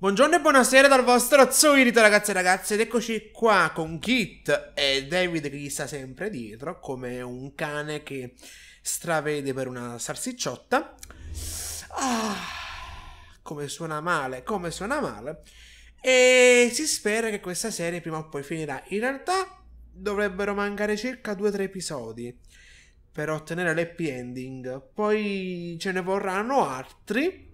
Buongiorno e buonasera dal vostro Zoirito ragazzi e ragazze ed eccoci qua con Kit e David che gli sta sempre dietro come un cane che stravede per una salsicciotta. Ah, come suona male, come suona male. E si spera che questa serie prima o poi finirà. In realtà dovrebbero mancare circa 2-3 episodi per ottenere l'happy ending. Poi ce ne vorranno altri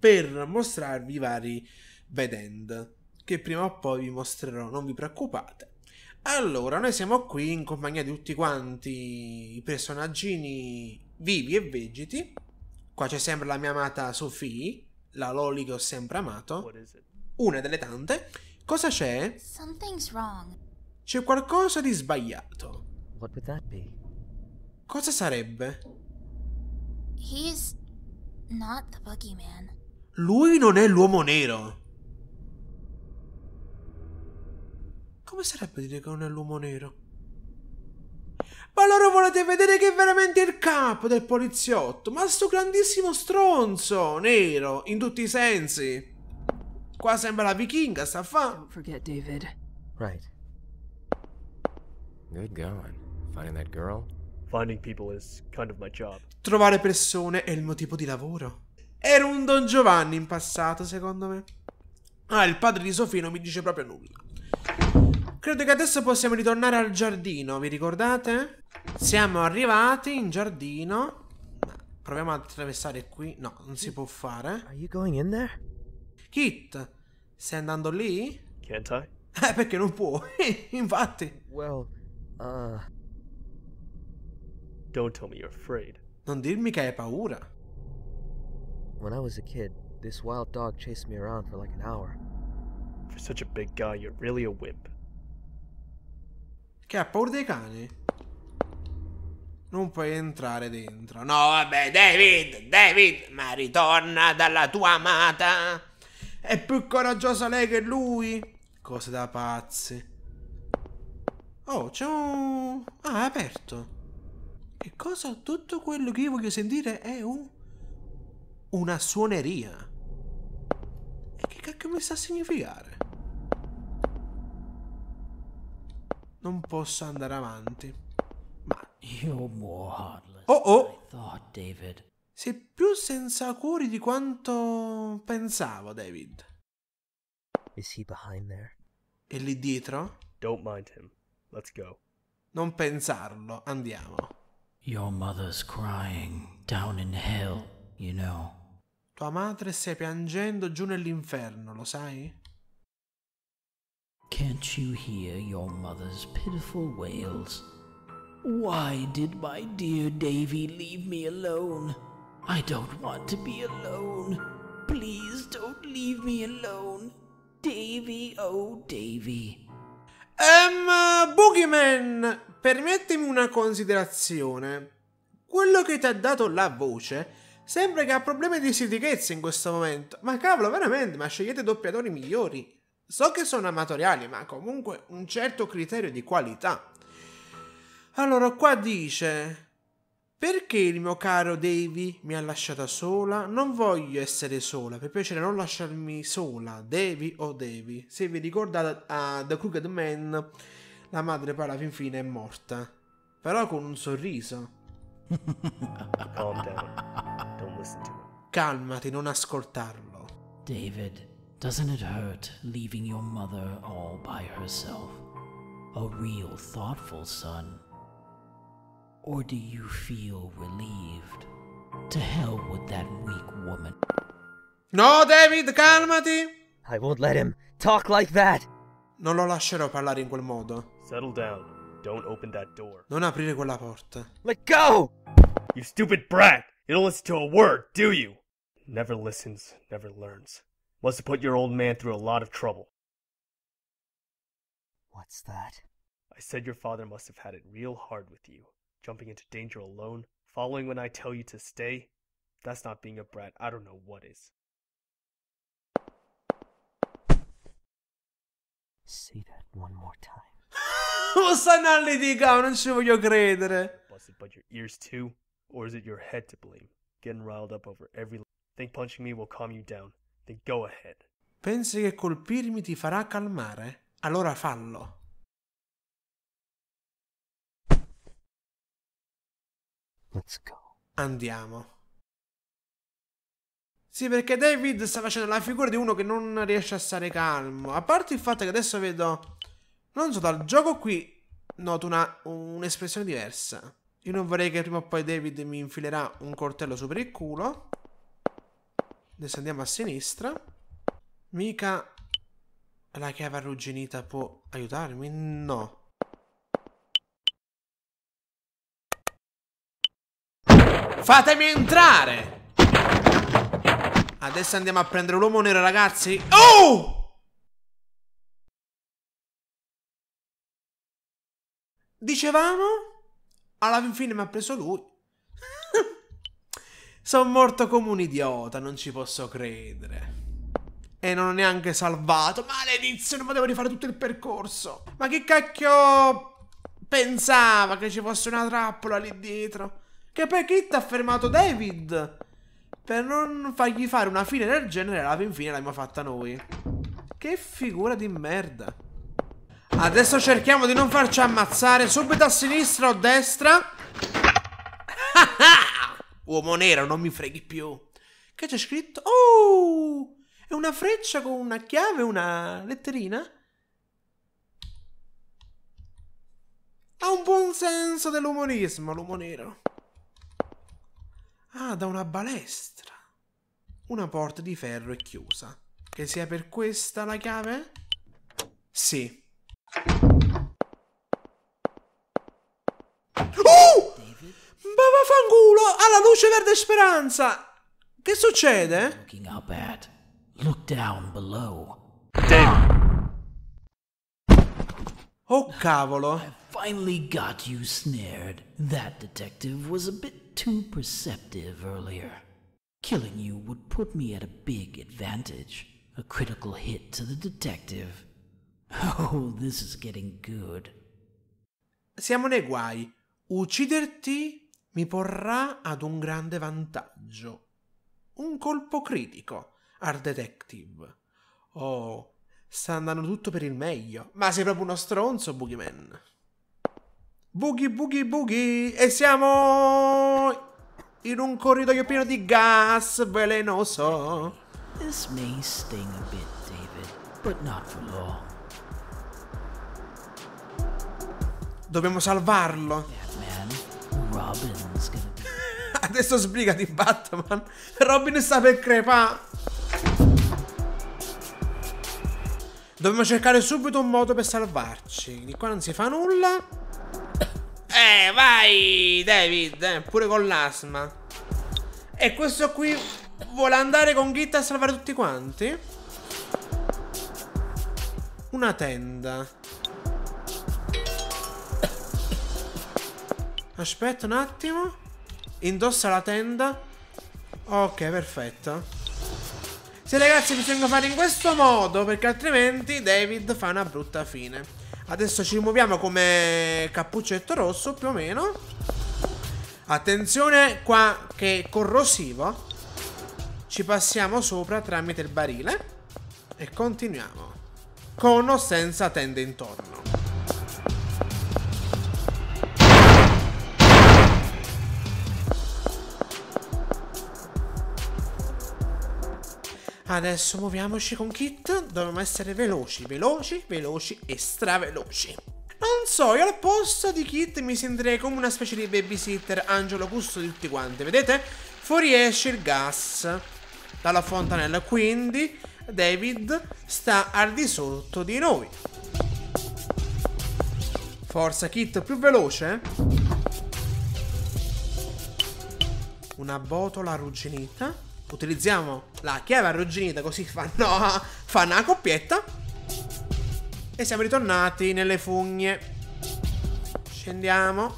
per mostrarvi i vari end che prima o poi vi mostrerò, non vi preoccupate. Allora, noi siamo qui in compagnia di tutti quanti i personaggini vivi e vegeti. Qua c'è sempre la mia amata Sophie, la Loli che ho sempre amato. Una delle tante. Cosa c'è? C'è qualcosa di sbagliato. Cosa sarebbe? He's not the boogeyman. Lui non è l'uomo nero. Come sarebbe dire che non è l'uomo nero? Ma allora volete vedere che è veramente il capo del poliziotto? Ma sto grandissimo stronzo nero in tutti i sensi. Qua sembra la vichinga, sta a fa. Non forget David. Right. Good going. Finding that girl? Finding people is kind of my job. Trovare persone è il mio tipo di lavoro. Era un Don Giovanni in passato, secondo me. Ah, il padre di Sofì non mi dice proprio nulla. Credo che adesso possiamo ritornare al giardino, vi ricordate? Siamo arrivati in giardino. Proviamo ad attraversare qui. No, non si può fare. Kit, stai andando lì? Can't I? Eh, perché non puoi, Infatti. Well, uh... Don't tell me you're afraid. Non dirmi che hai paura. When I was a kid, this wild dog chased me around for like an hour. For such a big guy, you're really a whip. Che ha paura dei cani? Non puoi entrare dentro. No, vabbè, David, David, ma ritorna dalla tua amata. È più coraggiosa lei che lui. Cose da pazzi. Oh, c'è un... Ah, è aperto. Che cosa? Tutto quello che io voglio sentire è un una suoneria. E che cacchio mi sta a significare? Non posso andare avanti. Ma... Oh oh! Sei più senza cuori di quanto pensavo, David. È lì dietro? Don't mind him. Let's go. Non pensarlo, andiamo. Your mother's crying down in hell, you know. Tua madre stai piangendo giù nell'inferno, lo sai? Can't you hear your mother's pitiful wails? Why did my dear Davy leave me alone? I don't want to be alone. Please don't leave me alone. Davy, oh Davy. Um, Boogeyman, permettimi una considerazione. Quello che ti ha dato la voce Sembra che ha problemi di sitichezza in questo momento. Ma cavolo, veramente, ma scegliete doppiatori migliori. So che sono amatoriali, ma comunque un certo criterio di qualità. Allora, qua dice... Perché il mio caro Davy mi ha lasciata sola? Non voglio essere sola, per piacere non lasciarmi sola, Davy o oh Davy. Se vi ricordate a uh, The Crooked Man, la madre poi alla fin fine è morta. Però con un sorriso. Oh, listen to him. Calmati, non ascoltarlo. David, doesn't it hurt leaving your mother all by herself? A real thoughtful son. Or do you feel relieved? To hell with that weak woman. No, David, calmati! I won't let him talk like that! Non lo lascerò parlare in quel modo. Settle down. Don't open that door. Non aprire quella porta. Let go! You stupid brat! You don't listen to a word, do you? Never listens, never learns. Must have put your old man through a lot of trouble. What's that? I said your father must have had it real hard with you. Jumping into danger alone, following when I tell you to stay. That's not being a brat. I don't know what is. Say that one more time. Lo sa naliligaw ng sure you'll credere. Busted but your ears too. Or is it your head to blame? Getting riled up over every. Think punching me will calm you down. Then go ahead. Pensi che colpirmi ti farà calmare? Allora fallo. Let's go. Andiamo. Sì, perché David sta facendo la figura di uno che non riesce a stare calmo. A parte il fatto che adesso vedo. Non so, dal gioco qui noto una, un'espressione diversa. Io non vorrei che prima o poi David mi infilerà un coltello sopra il culo. Adesso andiamo a sinistra. Mica la chiave arrugginita può aiutarmi? No. Fatemi entrare! Adesso andiamo a prendere l'uomo nero, ragazzi. Oh! Dicevamo? Alla fine mi ha preso lui. Sono morto come un idiota, non ci posso credere. E non ho neanche salvato. Maledizione, ma devo rifare tutto il percorso. Ma che cacchio pensava che ci fosse una trappola lì dietro? Che per Kit ha fermato David? Per non fargli fare una fine del genere, alla fin fine l'abbiamo fatta noi. Che figura di merda. Adesso cerchiamo di non farci ammazzare subito a sinistra o a destra. Uomo nero, non mi freghi più. Che c'è scritto? Oh! È una freccia con una chiave, una letterina? Ha un buon senso dell'umorismo, l'uomo nero. Ah, da una balestra. Una porta di ferro è chiusa. Che sia per questa la chiave? Sì. Oh! Uh! Bava fangulo alla luce verde speranza! Che succede? Looking up Look down below. Oh cavolo! I finally got you snared. That detective was a bit too perceptive earlier. Killing you would put me at a big advantage. A critical hit to the detective Oh, this is getting good. Siamo nei guai. Ucciderti mi porrà ad un grande vantaggio. Un colpo critico, Art Detective. Oh, sta andando tutto per il meglio. Ma sei proprio uno stronzo, Boogeyman. Boogie, boogie, boogie. E siamo in un corridoio pieno di gas velenoso. This may sting a bit, David, but not for long. Dobbiamo salvarlo. Adesso sbrigati Batman. Robin sta per crepare. Dobbiamo cercare subito un modo per salvarci. Di qua non si fa nulla. Eh, vai, David. Eh, pure con l'asma. E questo qui vuole andare con Git a salvare tutti quanti? Una tenda. Aspetta un attimo. Indossa la tenda. Ok, perfetto. Sì, ragazzi, bisogna fare in questo modo, perché altrimenti David fa una brutta fine. Adesso ci muoviamo come cappuccetto rosso, più o meno. Attenzione qua che è corrosivo. Ci passiamo sopra tramite il barile. E continuiamo. Con o senza tende intorno. Adesso muoviamoci con Kit. Dobbiamo essere veloci, veloci, veloci e straveloci. Non so, io al posto di Kit mi sentirei come una specie di babysitter angelo gusto di tutti quanti. Vedete? Fuoriesce il gas dalla fontanella. Quindi David sta al di sotto di noi. Forza Kit, più veloce. Eh? Una botola arrugginita utilizziamo la chiave arrugginita così fanno, fanno una coppietta. E siamo ritornati nelle fugne. Scendiamo.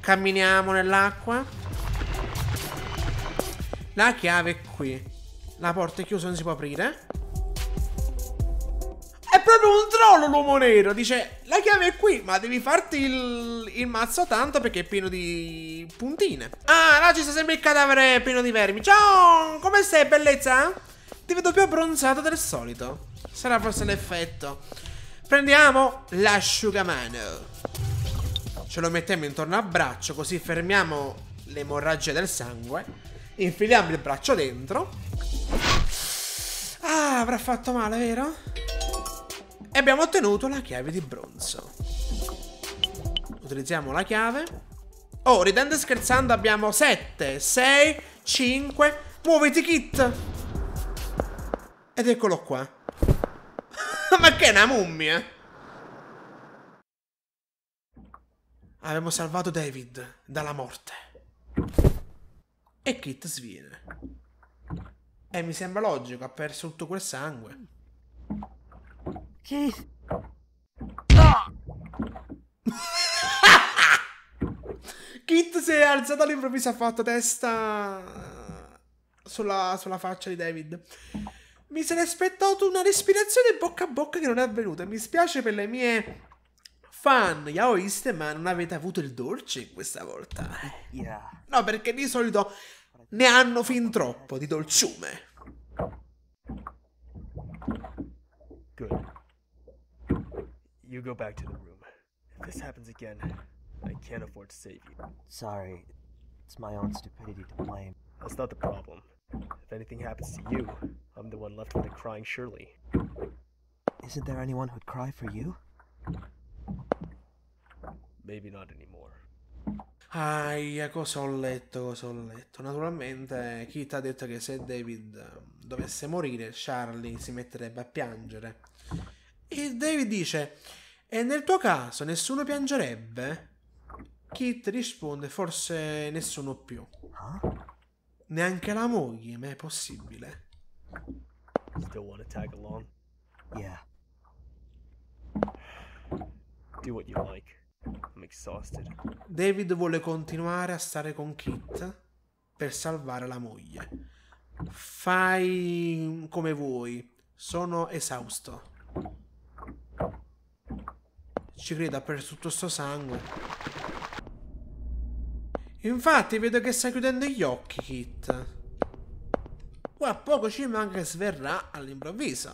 Camminiamo nell'acqua. La chiave è qui. La porta è chiusa, non si può aprire proprio un troll l'uomo nero. Dice, la chiave è qui, ma devi farti il, il mazzo tanto perché è pieno di puntine. Ah, là ci sta sempre il cadavere pieno di vermi. Ciao, come stai, bellezza? Ti vedo più abbronzato del solito. Sarà forse l'effetto. Prendiamo l'asciugamano. Ce lo mettiamo intorno al braccio, così fermiamo l'emorragia del sangue. Infiliamo il braccio dentro. Ah, avrà fatto male, vero? e abbiamo ottenuto la chiave di bronzo. Utilizziamo la chiave. Oh, ridendo e scherzando abbiamo 7, 6, 5, muoviti kit. Ed eccolo qua. Ma che è una mummia? Abbiamo salvato David dalla morte. E Kit sviene. E mi sembra logico, ha perso tutto quel sangue. Che... Kit si è alzato all'improvviso ha fatto testa sulla, sulla faccia di David. Mi sarei aspettato una respirazione bocca a bocca che non è avvenuta. Mi spiace per le mie fan yaoiste, ma non avete avuto il dolce questa volta. No, perché di solito ne hanno fin troppo di dolciume. You go back to the room. If this happens again, I can't afford to save you. Sorry. It's my own stupidity to blame. That's not the problem. If anything happens to you, I'm the one left with the crying Shirley. Isn't there anyone who'd cry for you? Maybe not anymore. Aia, cosa ho letto, cosa ho letto. Naturalmente, chi ti ha detto che se David ehm, dovesse morire, Charlie si metterebbe a piangere. E David dice: E nel tuo caso nessuno piangerebbe? Kit risponde forse nessuno più. Neanche la moglie, ma è possibile. Still want to tag along? Yeah. Do what you like. I'm exhausted. David vuole continuare a stare con Kit per salvare la moglie. Fai come vuoi. Sono esausto. Ci credo, ha perso tutto sto sangue. Infatti, vedo che sta chiudendo gli occhi, Kit. Qua poco ci manca che sverrà all'improvviso.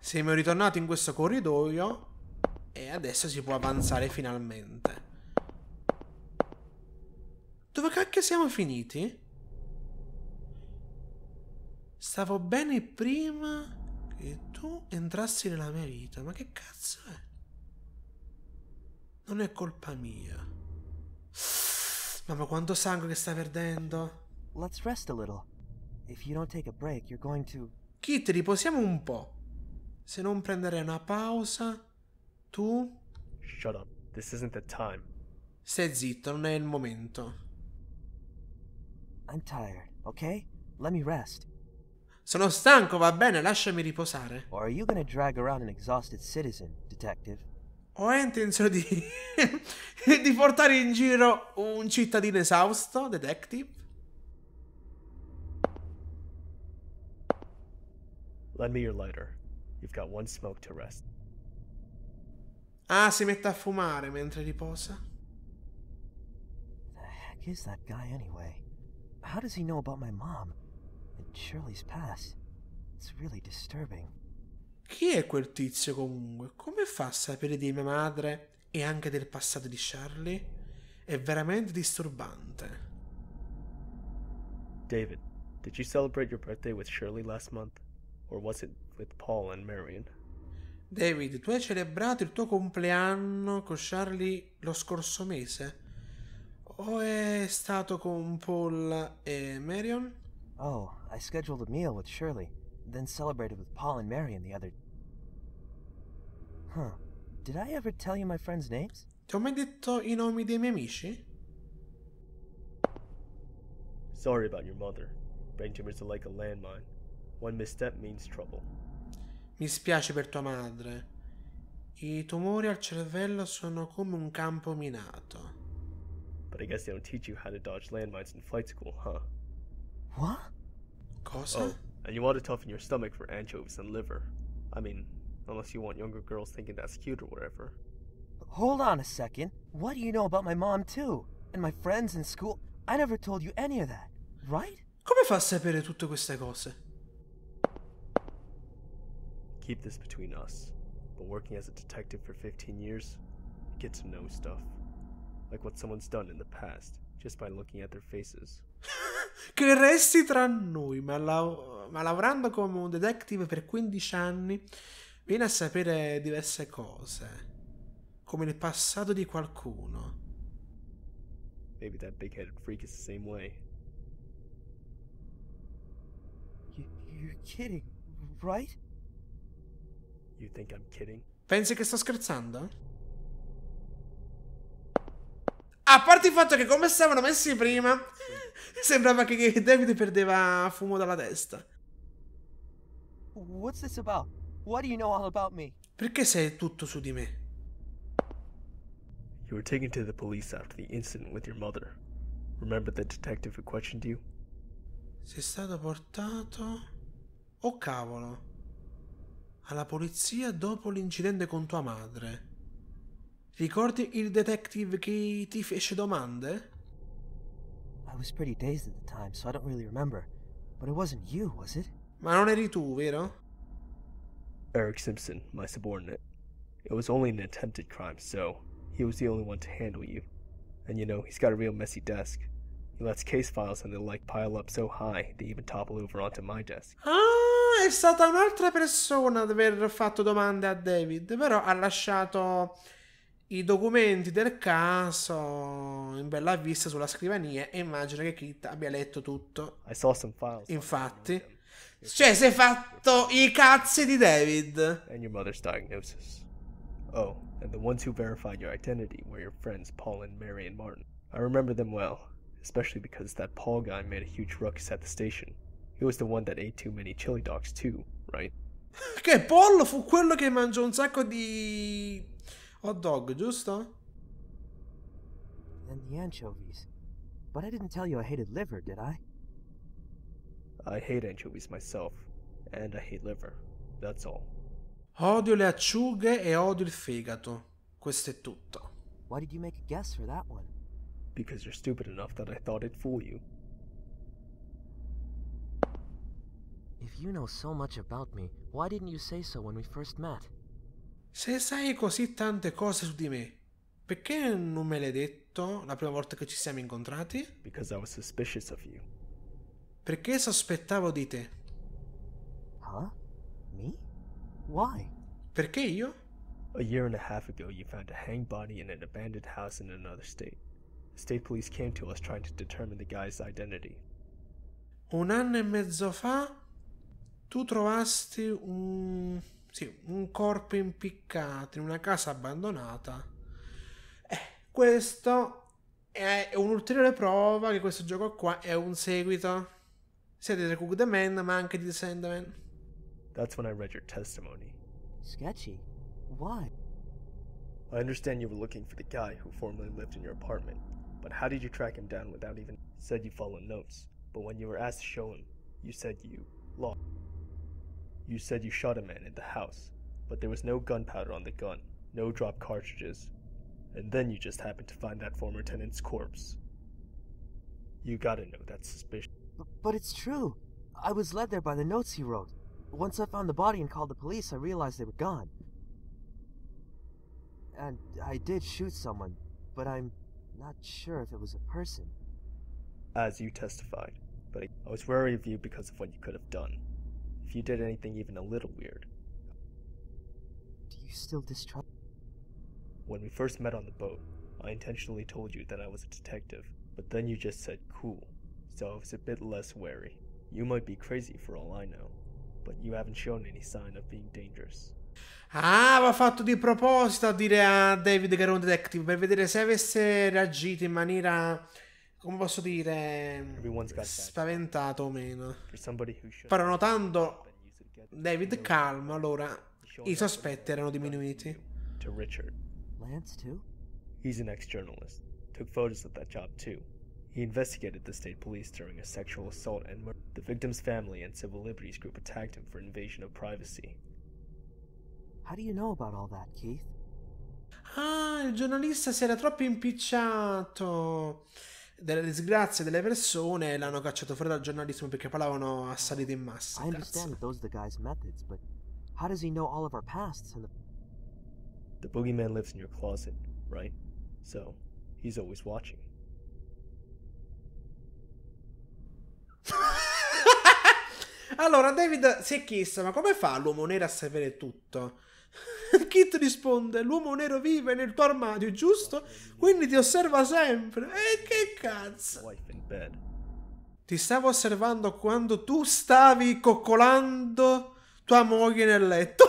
Siamo ritornati in questo corridoio e adesso si può avanzare finalmente. Dove cacchio siamo finiti? Stavo bene prima Kit tu entrassi nella mia vita, ma che cazzo è? Non è colpa mia. Mamma, quanto sangue che sta perdendo. Let's rest a little. If you don't take a break, you're going to... Kit, riposiamo un po'. Se non prenderai una pausa, tu... Shut up. This isn't the time. Stai zitto, non è il momento. I'm tired, ok? Let me rest. Sono stanco, va bene, lasciami riposare. Or are you gonna drag around an exhausted citizen, detective? O hai intenzione di... di portare in giro un cittadino esausto, detective? Lend me your lighter. You've got one smoke to rest. Ah, si mette a fumare mentre riposa. The heck is that guy anyway? How does he know about my mom? Shirley's past. It's really disturbing. Chi è quel tizio comunque? Come fa a sapere di mia madre e anche del passato di Charlie? È veramente disturbante. David, did you celebrate your birthday with Shirley last month? Or was it with Paul and Marion? David, tu hai celebrato il tuo compleanno con Charlie lo scorso mese? O è stato con Paul e Marion? Oh, I scheduled a meal with Shirley, then celebrated with Paul and Marion the other. Huh. Did I ever tell you my friends' names? Ti ho mai detto i nomi dei miei amici? Sorry about your mother. Brain tumors are like a landmine. One misstep means trouble. Mi spiace per tua madre. I tumori al cervello sono come un campo minato. But I guess they don't teach you how to dodge landmines in flight school, huh? What? Cosa? Oh, and you want to toughen your stomach for anchovies and liver. I mean, unless you want younger girls thinking that's cute or whatever. Hold on a second. What do you know about my mom, too? And my friends in school? I never told you any of that, right? Come fa a sapere tutte queste cose? Keep this between us, but working as a detective for 15 years, you get to know stuff. Like what someone's done in the past, just by looking at their faces. che resti tra noi, ma, la- ma lavorando come un detective per 15 anni viene a sapere diverse cose, come il passato di qualcuno. Maybe that big-headed freak is the same way. you're kidding, right? You think I'm kidding? Pensi che sto scherzando? A parte il fatto che come stavano messi prima, Sembrava che David perdeva fumo dalla testa. You know Perché sei tutto su di me? You were taken to the police after the incident with your mother. Remember the detective who questioned you? Sei stato portato... Oh cavolo! Alla polizia dopo l'incidente con tua madre. Ricordi il detective che ti fece domande? I was pretty dazed at the time, so I don't really remember. But it wasn't you, was it? Ma non eri tu, vero? Eric Simpson, my subordinate. It was only an attempted crime, so he was the only one to handle you. And you know, he's got a real messy desk. He lets case files and the like pile up so high they even topple over onto my desk. Ah, è stata un'altra persona ad aver fatto domande a David, però ha lasciato i documenti del caso in bella vista sulla scrivania e immagino che Kit abbia letto tutto. I saw some files. Infatti. Cioè, si è fatto i cazzi di David. And your mother's diagnosis. Oh, and the ones who verified your identity were your friends Paul and Mary and Martin. I remember them well, especially because that Paul guy made a huge ruckus at the station. He was the one that ate too many chili dogs too, right? Che Paul fu quello che mangiò un sacco di hot dog, giusto? Then the anchovies. But I didn't tell you I hated liver, did I? I hate anchovies myself, and I hate liver. That's all. Odio le acciughe e odio il fegato. Questo è tutto. Why did you make a guess for that one? Because you're stupid enough that I thought it'd fool you. If you know so much about me, why didn't you say so when we first met? Se sai così tante cose su di me, perché non me l'hai detto la prima volta che ci siamo incontrati? Perché sospettavo di te. Huh? Me? Why? Perché io? A year and a half ago, you found a hang body in an abandoned house in another state. The state police came to us trying to determine the guy's identity. Un anno e mezzo fa, tu trovasti un sì, un corpo impiccato in una casa abbandonata. Eh, questo è un'ulteriore prova che questo gioco qua è un seguito sia di The Cook the Man ma anche di The Sandman. That's when I read your testimony. Sketchy? Why? I understand you were looking for the guy who formerly lived in your apartment, but how did you track him down without even said you followed notes? But when you were asked to show him, you said you lost. You said you shot a man in the house, but there was no gunpowder on the gun, no dropped cartridges, and then you just happened to find that former tenant's corpse. You gotta know that's suspicious. But it's true. I was led there by the notes he wrote. Once I found the body and called the police, I realized they were gone. And I did shoot someone, but I'm not sure if it was a person. As you testified, but I was wary of you because of what you could have done if you did anything even a little weird. Do you still distrust? When we first met on the boat, I intentionally told you that I was a detective, but then you just said cool, so I was a bit less wary. You might be crazy for all I know, but you haven't shown any sign of being dangerous. Ah, va fatto di proposito a dire a David che era un detective per vedere se avesse reagito in maniera come posso dire, spaventato o meno. Però notando David calm, allora i sospetti erano diminuiti. to Richard Lance too? He's an ex-journalist. Took photos of that job too. He investigated the state police during a sexual assault and murder. The victim's family and civil liberties group attacked him for invasion of privacy. How do you know about all that, Keith? Ah, il giornalista si era troppo impicciato delle disgrazie delle persone l'hanno cacciato fuori dal giornalismo perché parlavano a salita in massa. I understand those the guy's methods, but how does he know all of our pasts and the The boogeyman lives in your closet, right? So, he's always watching. allora, David si è chiesto, ma come fa l'uomo nero a sapere tutto? Kit risponde: L'uomo nero vive nel tuo armadio, giusto? Quindi ti osserva sempre. E che cazzo? Ti stavo osservando quando tu stavi coccolando tua moglie nel letto.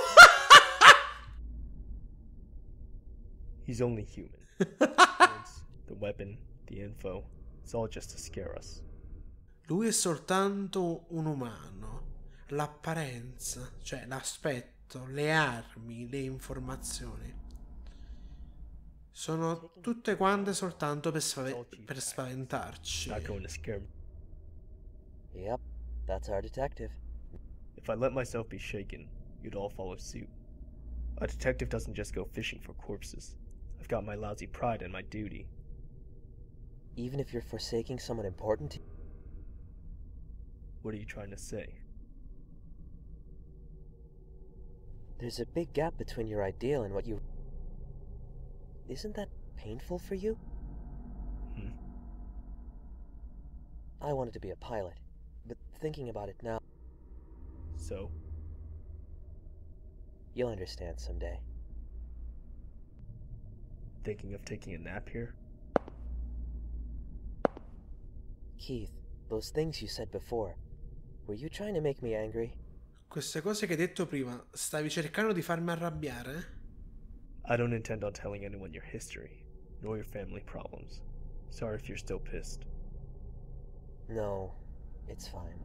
He's only human. the weapon, the info. It's all just to scare us. Lui è soltanto un umano. L'apparenza, cioè l'aspetto le armi, le informazioni. Sono tutte quante soltanto per, spave per spaventarci. Yep, that's our detective. If I let myself be shaken, you'd all follow suit. A detective doesn't just go fishing for corpses. I've got my lousy pride and my duty. Even if you're forsaking someone important to What are you trying to say? There's a big gap between your ideal and what you. Isn't that painful for you? Hmm. I wanted to be a pilot, but thinking about it now. So? You'll understand someday. Thinking of taking a nap here? Keith, those things you said before, were you trying to make me angry? Queste cose che hai detto prima, stavi cercando di farmi arrabbiare? I don't intend on telling anyone your history, nor your family problems. Sorry if you're still pissed. No, it's fine.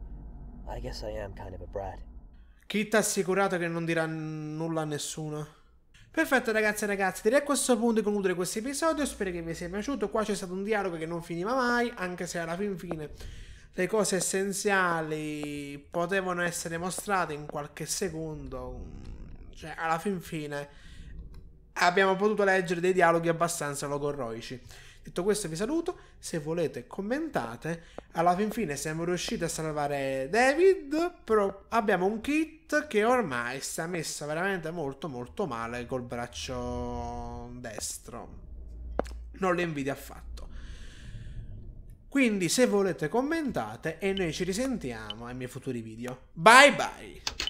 I guess I am kind of a brat. Kit ha assicurato che non dirà nulla a nessuno. Perfetto ragazzi e ragazzi, direi a questo punto di concludere questo episodio, spero che vi sia piaciuto, qua c'è stato un dialogo che non finiva mai, anche se alla fin fine le cose essenziali potevano essere mostrate in qualche secondo. Cioè, alla fin fine abbiamo potuto leggere dei dialoghi abbastanza logorroici. Detto questo vi saluto, se volete commentate, alla fin fine siamo riusciti a salvare David, però abbiamo un kit che ormai si è messo veramente molto molto male col braccio destro. Non le invidia affatto. Quindi se volete commentate e noi ci risentiamo ai miei futuri video. Bye bye!